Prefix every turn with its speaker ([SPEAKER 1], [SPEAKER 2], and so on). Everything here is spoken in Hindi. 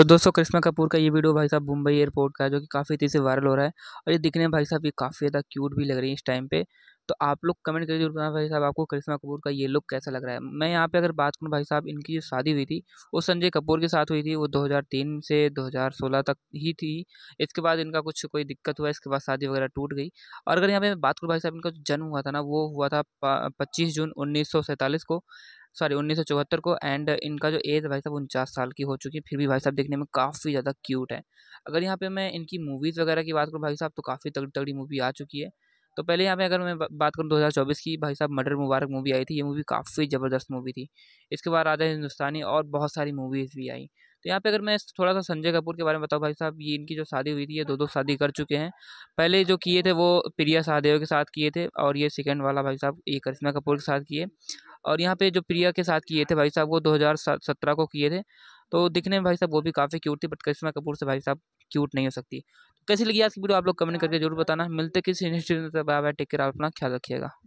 [SPEAKER 1] तो दोस्तों करिश्मा कपूर का ये वीडियो भाई साहब मुंबई एयरपोर्ट का है जो कि काफ़ी तेज़ी से वायरल हो रहा है और ये दिखने में भाई साहब ये काफ़ी ज़्यादा क्यूट भी लग रही है इस टाइम पे तो आप लोग कमेंट करिए जरूर बताना भाई साहब आपको करिश्मा कपूर का ये लुक कैसा लग रहा है मैं यहाँ पे अगर बात करूँ भाई साहब इनकी जो शादी हुई थी वो संजय कपूर के साथ हुई थी वो 2003 से 2016 तक ही थी इसके बाद इनका कुछ कोई दिक्कत हुआ इसके बाद शादी वगैरह टूट गई और अगर यहाँ पे बात करूँ भाई साहब इनका जो जन्म हुआ था ना वो हुआ था पच्चीस जून उन्नीस को सॉरी उन्नीस को एंड इनका जो एज भाई साहब उनचास साल की हो चुकी है फिर भी भाई साहब देखने में काफ़ी ज़्यादा क्यूट है अगर यहाँ पे मैं इनकी मूवीज़ वगैरह की बात करूँ भाई साहब तो काफ़ी तगड़ी तगड़ी मूवी आ चुकी है तो पहले यहाँ पे अगर मैं बात करूँ 2024 की भाई साहब मर्डर मुबारक मूवी आई थी ये मूवी काफ़ी ज़बरदस्त मूवी थी इसके बाद राजा हिंदुस्तानी और बहुत सारी मूवीज़ भी आई तो यहाँ पे अगर मैं थोड़ा सा संजय कपूर के बारे में बताऊँ भाई साहब ये इनकी जो शादी हुई थी ये दो दो शादी कर चुके हैं पहले जो किए थे वो प्रिया सहदेव के साथ किए थे और ये सेकेंड वाला भाई साहब ये करिश्मा कपूर के साथ किए और यहाँ पे जो प्रिया के साथ किए थे भाई साहब वो 2017 को किए थे तो दिखने में भाई साहब वो भी काफ़ी क्यूट थी बट करिश्मा कपूर से भाई साहब क्यूट नहीं हो सकती कैसी लगी आज की वीडियो आप लोग कमेंट करके जरूर बताना मिलते किसी इंडस्ट्री से बाय बाय टेक केयर अपना ख्याल रखिएगा